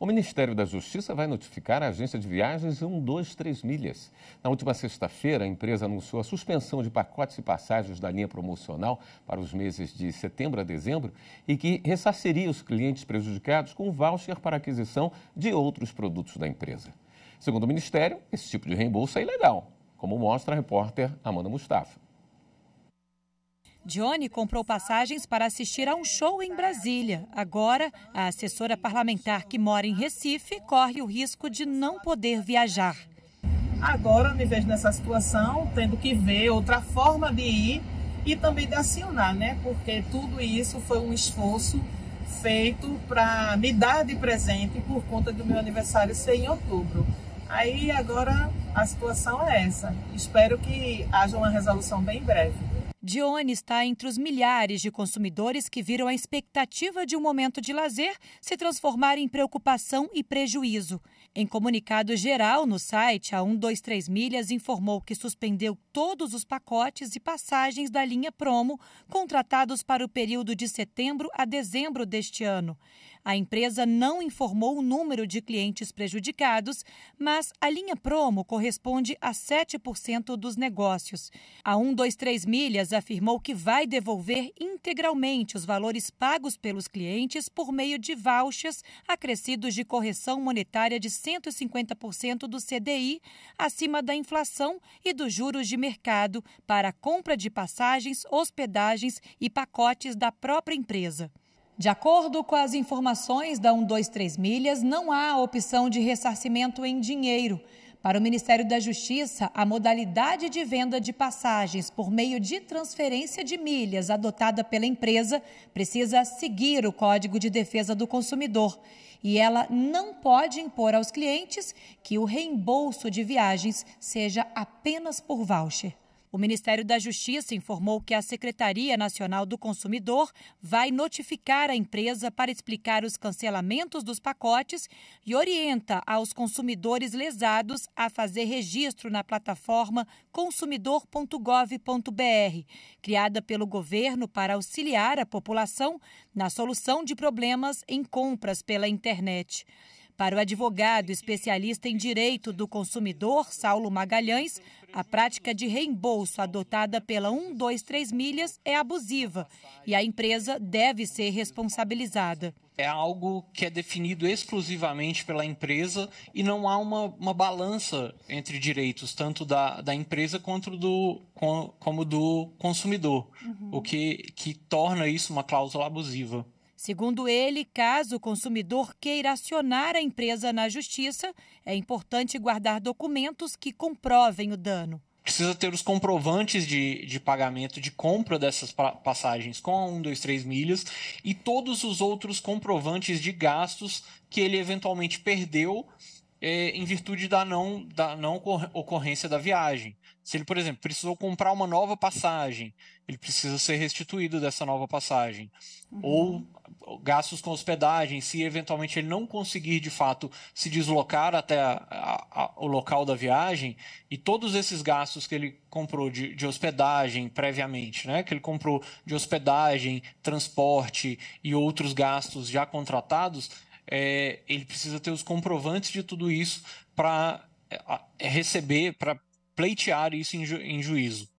O Ministério da Justiça vai notificar a agência de viagens 123 Milhas. Na última sexta-feira, a empresa anunciou a suspensão de pacotes e passagens da linha promocional para os meses de setembro a dezembro e que ressarciria os clientes prejudicados com voucher para aquisição de outros produtos da empresa. Segundo o Ministério, esse tipo de reembolso é ilegal, como mostra a repórter Amanda Mustafa. Johnny comprou passagens para assistir a um show em Brasília. Agora, a assessora parlamentar que mora em Recife corre o risco de não poder viajar. Agora me vejo nessa situação, tendo que ver outra forma de ir e também de acionar, né? Porque tudo isso foi um esforço feito para me dar de presente por conta do meu aniversário ser em outubro. Aí agora a situação é essa. Espero que haja uma resolução bem breve. Dione está entre os milhares de consumidores que viram a expectativa de um momento de lazer se transformar em preocupação e prejuízo. Em comunicado geral no site, a 123 Milhas informou que suspendeu todos os pacotes e passagens da linha promo contratados para o período de setembro a dezembro deste ano. A empresa não informou o número de clientes prejudicados, mas a linha promo corresponde a 7% dos negócios. A 123 Milhas afirmou que vai devolver integralmente os valores pagos pelos clientes por meio de vouchers acrescidos de correção monetária de 150% do CDI, acima da inflação e dos juros de mercado, para compra de passagens, hospedagens e pacotes da própria empresa. De acordo com as informações da 123 Milhas, não há opção de ressarcimento em dinheiro. Para o Ministério da Justiça, a modalidade de venda de passagens por meio de transferência de milhas adotada pela empresa precisa seguir o Código de Defesa do Consumidor e ela não pode impor aos clientes que o reembolso de viagens seja apenas por voucher. O Ministério da Justiça informou que a Secretaria Nacional do Consumidor vai notificar a empresa para explicar os cancelamentos dos pacotes e orienta aos consumidores lesados a fazer registro na plataforma consumidor.gov.br, criada pelo governo para auxiliar a população na solução de problemas em compras pela internet. Para o advogado especialista em direito do consumidor, Saulo Magalhães, a prática de reembolso adotada pela 123 Milhas é abusiva e a empresa deve ser responsabilizada é algo que é definido exclusivamente pela empresa e não há uma, uma balança entre direitos, tanto da, da empresa quanto do, como do consumidor, uhum. o que, que torna isso uma cláusula abusiva. Segundo ele, caso o consumidor queira acionar a empresa na justiça, é importante guardar documentos que comprovem o dano precisa ter os comprovantes de, de pagamento de compra dessas passagens com a 1, 2, 3 milhas e todos os outros comprovantes de gastos que ele eventualmente perdeu é, em virtude da não, da não ocorrência da viagem. Se ele, por exemplo, precisou comprar uma nova passagem, ele precisa ser restituído dessa nova passagem. Uhum. Ou gastos com hospedagem, se eventualmente ele não conseguir de fato se deslocar até a, a, a, o local da viagem, e todos esses gastos que ele comprou de, de hospedagem previamente, né? que ele comprou de hospedagem, transporte e outros gastos já contratados, é, ele precisa ter os comprovantes de tudo isso para é, é receber, para pleitear isso em, ju em juízo.